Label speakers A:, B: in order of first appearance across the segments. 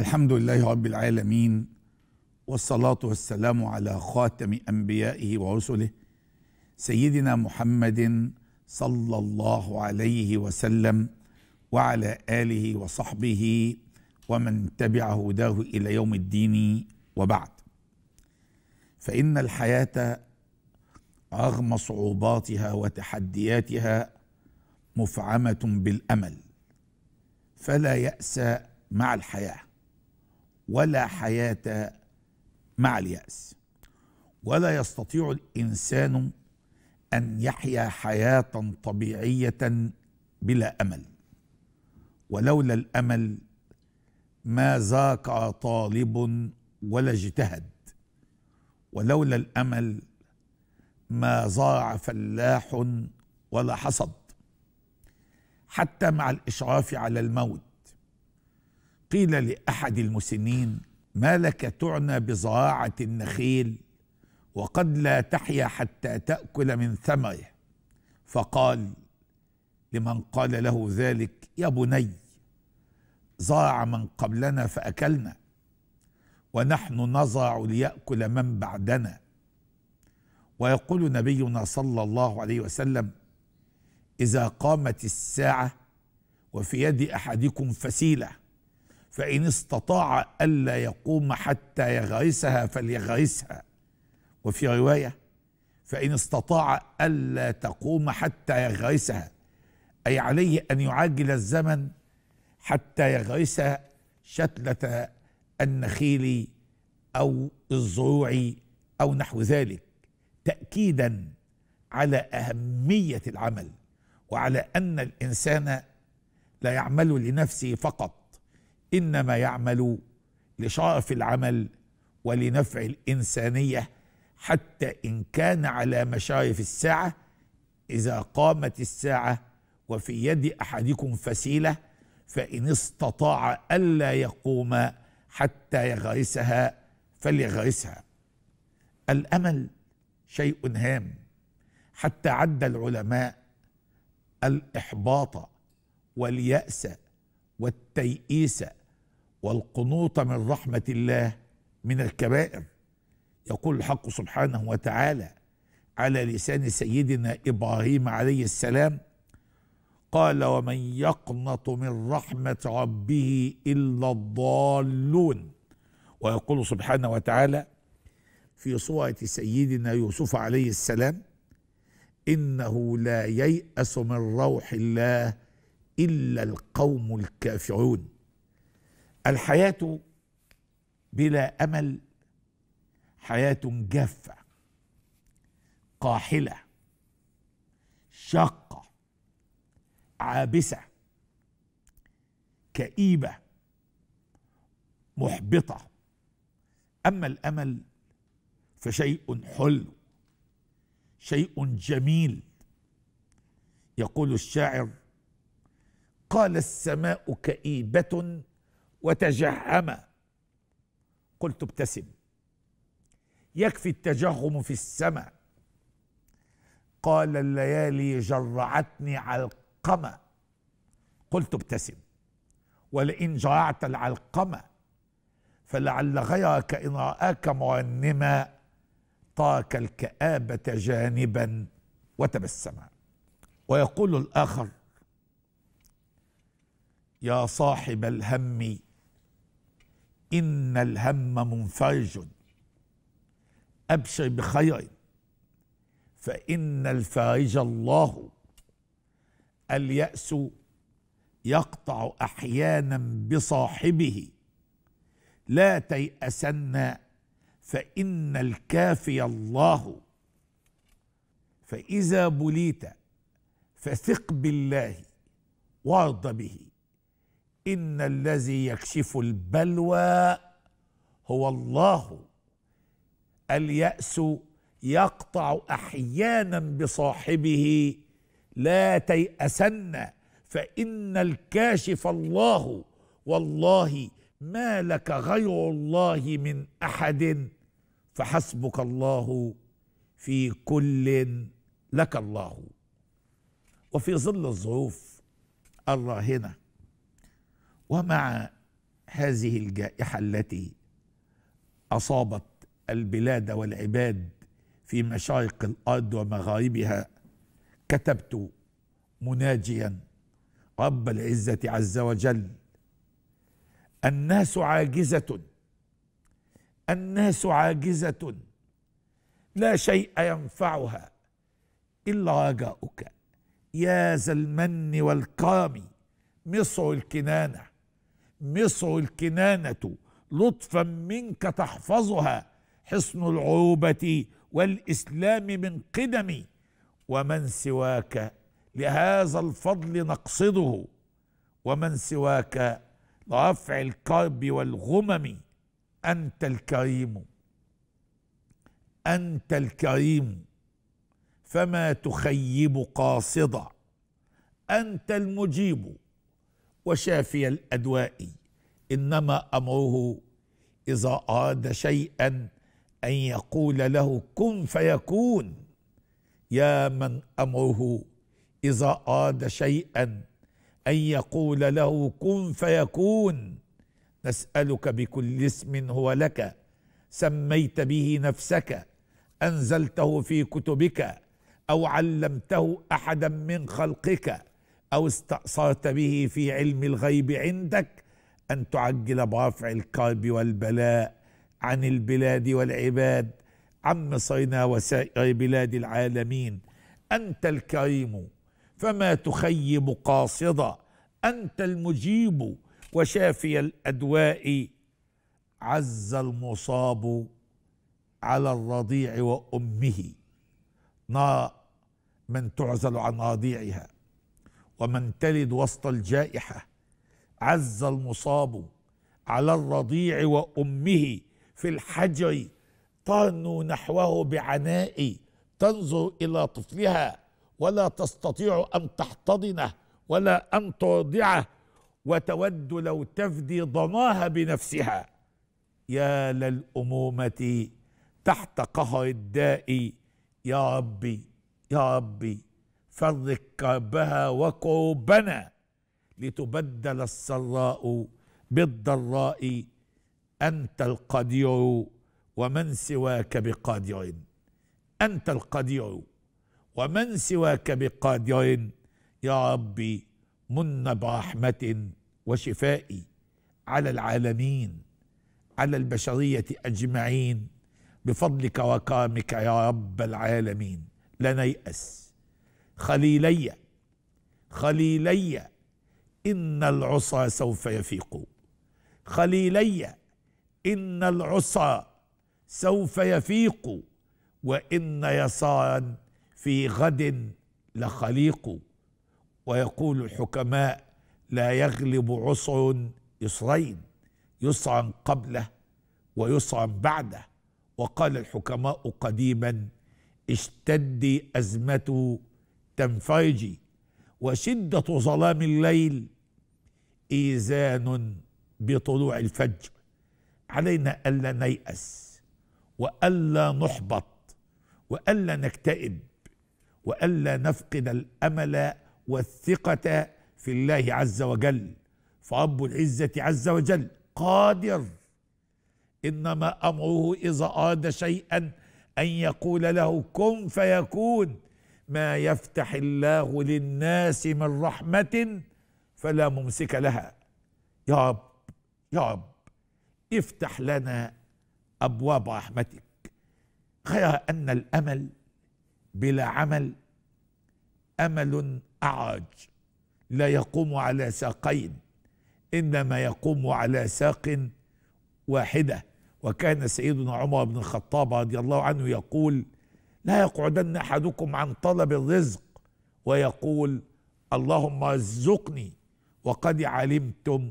A: الحمد لله رب العالمين والصلاة والسلام على خاتم أنبيائه ورسله سيدنا محمد صلى الله عليه وسلم وعلى آله وصحبه ومن تبع هداه إلى يوم الدين وبعد فإن الحياة رغم صعوباتها وتحدياتها مفعمة بالأمل فلا يأس مع الحياه ولا حياه مع الياس ولا يستطيع الانسان ان يحيا حياه طبيعيه بلا امل ولولا الامل ما ذاق طالب ولا اجتهد ولولا الامل ما ضاع فلاح ولا حصد حتى مع الاشراف على الموت قيل لأحد المسنين ما لك تعنى بزراعة النخيل وقد لا تحيا حتى تأكل من ثمره فقال لمن قال له ذلك يا بني زرع من قبلنا فأكلنا ونحن نزرع ليأكل من بعدنا ويقول نبينا صلى الله عليه وسلم إذا قامت الساعة وفي يد أحدكم فسيلة فإن استطاع ألا يقوم حتى يغرسها فليغرسها وفي رواية فإن استطاع ألا تقوم حتى يغرسها أي عليه أن يعاجل الزمن حتى يغرس شتلة النخيل أو الزروع أو نحو ذلك تأكيدا على أهمية العمل وعلى أن الإنسان لا يعمل لنفسه فقط انما يعمل لشرف العمل ولنفع الانسانيه حتى ان كان على مشارف الساعه اذا قامت الساعه وفي يد احدكم فسيله فان استطاع الا يقوم حتى يغرسها فليغرسها الامل شيء هام حتى عد العلماء الاحباط والياس والتيئيس والقنوط من رحمة الله من الكبائر يقول الحق سبحانه وتعالى على لسان سيدنا إبراهيم عليه السلام قال ومن يقنط من رحمة ربه إلا الضالون ويقول سبحانه وتعالى في صورة سيدنا يوسف عليه السلام إنه لا ييأس من روح الله إلا القوم الكافرون الحياة بلا أمل حياة جافة قاحلة شاقة عابسة كئيبة محبطة أما الأمل فشيء حلو شيء جميل يقول الشاعر قال السماء كئيبة وتجهم قلت ابتسم يكفي التجهم في السماء قال الليالي جرعتني علقمة قلت ابتسم ولئن جرعت العلقمة فلعل غيرك إن رآك معنما طاك الكآبة جانبا وتبسما ويقول الآخر يا صاحب الهم إن الهم منفرج أبشر بخير فإن الفارج الله اليأس يقطع أحيانا بصاحبه لا تيأسن فإن الكافي الله فإذا بليت فثق بالله وارض به ان الذي يكشف البلوى هو الله الياس يقطع احيانا بصاحبه لا تياسن فان الكاشف الله والله ما لك غير الله من احد فحسبك الله في كل لك الله وفي ظل الظروف الراهنه ومع هذه الجائحه التي اصابت البلاد والعباد في مشارق الارض ومغاربها كتبت مناجيا رب العزه عز وجل الناس عاجزه الناس عاجزه لا شيء ينفعها الا رجاؤك يا ذا المن والكرم مصر الكنانه مصر الكنانة لطفا منك تحفظها حصن العروبة والإسلام من قدمي ومن سواك لهذا الفضل نقصده ومن سواك لرفع الكرب والغمم أنت الكريم أنت الكريم فما تخيب قاصدا أنت المجيب وشافي الأدواء إنما أمره إذا أراد شيئا أن يقول له كن فيكون يا من أمره إذا أراد شيئا أن يقول له كن فيكون نسألك بكل اسم هو لك سميت به نفسك أنزلته في كتبك أو علمته أحدا من خلقك أو استأثرت به في علم الغيب عندك أن تعجل برفع الكرب والبلاء عن البلاد والعباد عن مصرنا وسائر بلاد العالمين أنت الكريم فما تخيب قاصدا أنت المجيب وشافي الأدواء عز المصاب على الرضيع وأمه نار من تعزل عن رضيعها ومن تلد وسط الجائحة عز المصاب على الرضيع وأمه في الحجر طانوا نحوه بعناء تنظر إلى طفلها ولا تستطيع أن تحتضنه ولا أن ترضعه وتود لو تفدي ضناها بنفسها يا للأمومة تحت قهر الداء يا ربي يا ربي فرق كربها وكربنا لتبدل السراء بالضراء أنت القدير ومن سواك بقادر أنت القدير ومن سواك بقادر يا ربي من برحمة وشفائي على العالمين على البشرية أجمعين بفضلك وكرمك يا رب العالمين لا نيأس خليلي خليلي إن العصا سوف يفيق خليلي إن العصا سوف يفيق وإن يصان في غد لخليق ويقول الحكماء لا يغلب عصا يصرين يسرا قبله ويسرا بعده وقال الحكماء قديما اشتد أزمة تنفعجي وشدة ظلام الليل إيزان بطلوع الفجر علينا ألا نيأس وألا نحبط وألا نكتئب وألا نفقد الأمل والثقة في الله عز وجل فرب العزة عز وجل قادر إنما أمره إذا أراد شيئا أن يقول له كن فيكون ما يفتح الله للناس من رحمة فلا ممسك لها يا رب يا رب افتح لنا أبواب رحمتك غير أن الأمل بلا عمل أمل أعرج لا يقوم على ساقين إنما يقوم على ساق واحدة وكان سيدنا عمر بن الخطاب رضي الله عنه يقول لا يقعدن احدكم عن طلب الرزق ويقول اللهم ارزقني وقد علمتم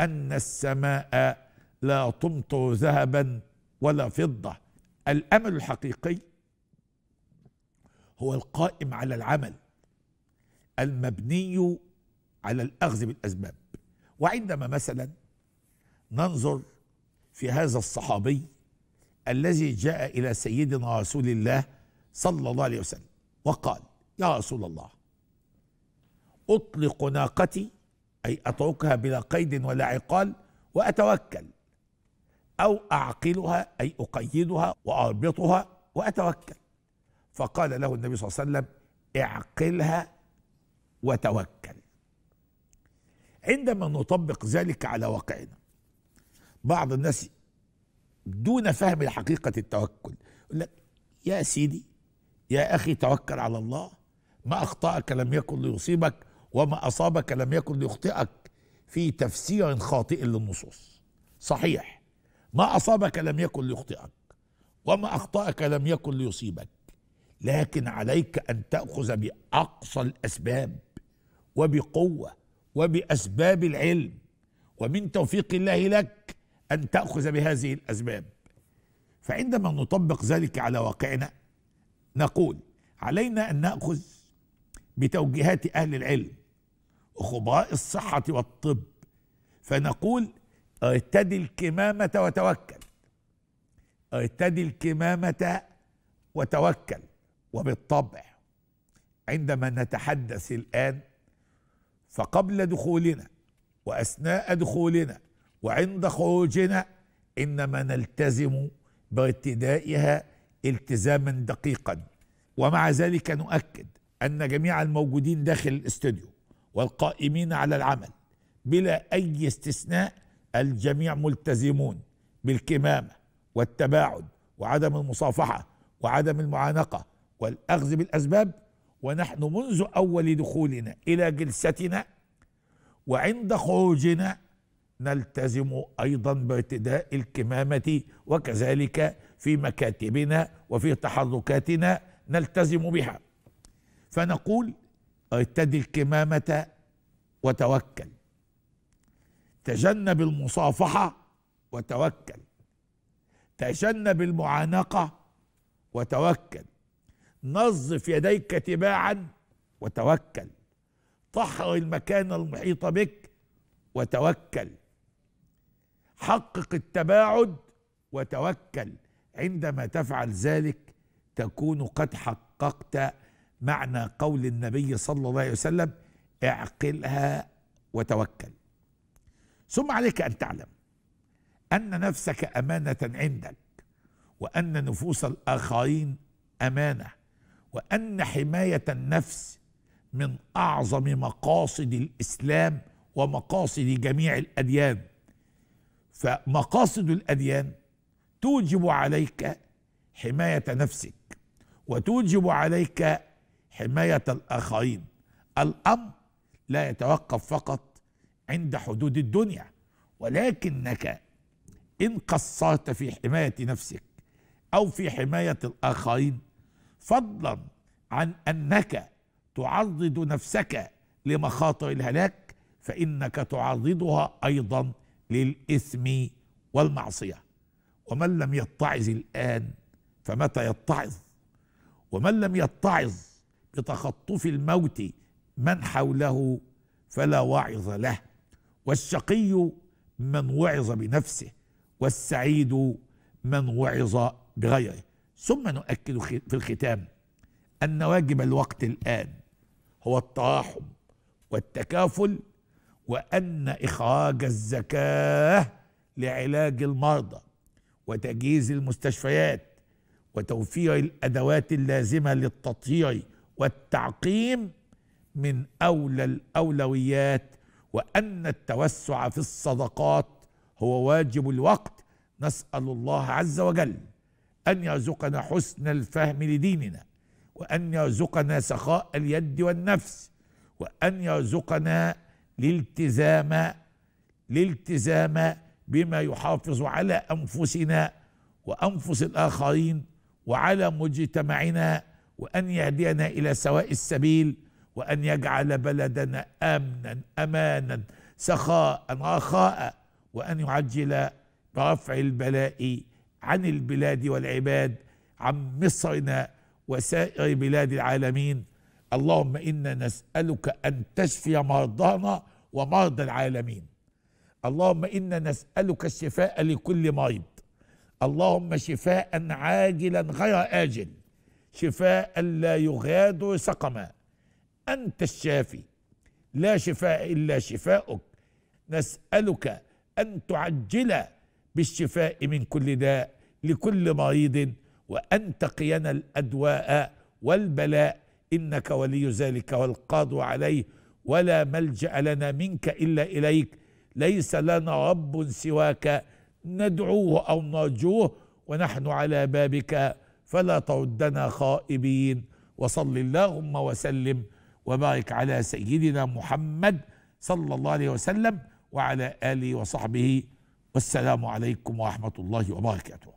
A: ان السماء لا تمطر ذهبا ولا فضه الامل الحقيقي هو القائم على العمل المبني على الاخذ بالاسباب وعندما مثلا ننظر في هذا الصحابي الذي جاء الى سيدنا رسول الله صلى الله عليه وسلم وقال يا رسول الله أطلق ناقتي أي أتركها بلا قيد ولا عقال وأتوكل أو أعقلها أي أقيدها وأربطها وأتوكل فقال له النبي صلى الله عليه وسلم اعقلها وتوكل عندما نطبق ذلك على واقعنا بعض الناس دون فهم حقيقة التوكل يقول لك يا سيدي يا أخي توكل على الله ما أخطأك لم يكن ليصيبك وما أصابك لم يكن ليخطئك في تفسير خاطئ للنصوص صحيح ما أصابك لم يكن ليخطئك وما أخطأك لم يكن ليصيبك لكن عليك أن تأخذ بأقصى الأسباب وبقوة وبأسباب العلم ومن توفيق الله لك أن تأخذ بهذه الأسباب فعندما نطبق ذلك على واقعنا نقول علينا أن نأخذ بتوجيهات أهل العلم وخبراء الصحة والطب فنقول ارتدي الكمامة وتوكل ارتدي الكمامة وتوكل وبالطبع عندما نتحدث الآن فقبل دخولنا وأثناء دخولنا وعند خروجنا إنما نلتزم بارتدائها التزاما دقيقا ومع ذلك نؤكد أن جميع الموجودين داخل الاستوديو والقائمين على العمل بلا أي استثناء الجميع ملتزمون بالكمامة والتباعد وعدم المصافحة وعدم المعانقة والأخذ بالأسباب ونحن منذ أول دخولنا إلى جلستنا وعند خروجنا نلتزم أيضا بارتداء الكمامة وكذلك في مكاتبنا وفي تحركاتنا نلتزم بها فنقول ارتدي الكمامة وتوكل تجنب المصافحة وتوكل تجنب المعانقة وتوكل نظف يديك تباعا وتوكل طهر المكان المحيط بك وتوكل حقق التباعد وتوكل عندما تفعل ذلك تكون قد حققت معنى قول النبي صلى الله عليه وسلم اعقلها وتوكل ثم عليك ان تعلم ان نفسك امانه عندك وان نفوس الاخرين امانه وان حمايه النفس من اعظم مقاصد الاسلام ومقاصد جميع الاديان فمقاصد الأديان توجب عليك حماية نفسك وتوجب عليك حماية الآخرين الأمر لا يتوقف فقط عند حدود الدنيا ولكنك إن قصرت في حماية نفسك أو في حماية الآخرين فضلا عن أنك تعرض نفسك لمخاطر الهلاك فإنك تعرضها أيضا للإثم والمعصية ومن لم يتعظ الآن فمتى يتعظ ومن لم يتعظ بتخطف الموت من حوله فلا واعظ له والشقي من وعظ بنفسه والسعيد من وعظ بغيره ثم نؤكد في الختام أن واجب الوقت الآن هو التراحم والتكافل وأن إخراج الزكاة لعلاج المرضى وتجهيز المستشفيات وتوفير الأدوات اللازمة للتطهير والتعقيم من أولى الأولويات وأن التوسع في الصدقات هو واجب الوقت نسأل الله عز وجل أن يرزقنا حسن الفهم لديننا وأن يرزقنا سخاء اليد والنفس وأن يرزقنا لالتزام لالتزام بما يحافظ على أنفسنا وأنفس الآخرين وعلى مجتمعنا وأن يهدينا إلى سواء السبيل وأن يجعل بلدنا أمنا أمانا سخاء رخاء وأن يعجل برفع البلاء عن البلاد والعباد عن مصرنا وسائر بلاد العالمين اللهم انا نسالك ان تشفي مرضانا ومرضى العالمين اللهم انا نسالك الشفاء لكل مريض اللهم شفاء عاجلا غير اجل شفاء لا يغادر سقما انت الشافي لا شفاء الا شفاؤك نسالك ان تعجل بالشفاء من كل داء لكل مريض وان تقينا الادواء والبلاء إنك ولي ذلك والقاض عليه ولا ملجأ لنا منك إلا إليك ليس لنا رب سواك ندعوه أو نرجوه ونحن على بابك فلا تردنا خائبين وصل اللهم وسلم وبارك على سيدنا محمد صلى الله عليه وسلم وعلى آله وصحبه والسلام عليكم ورحمة الله وبركاته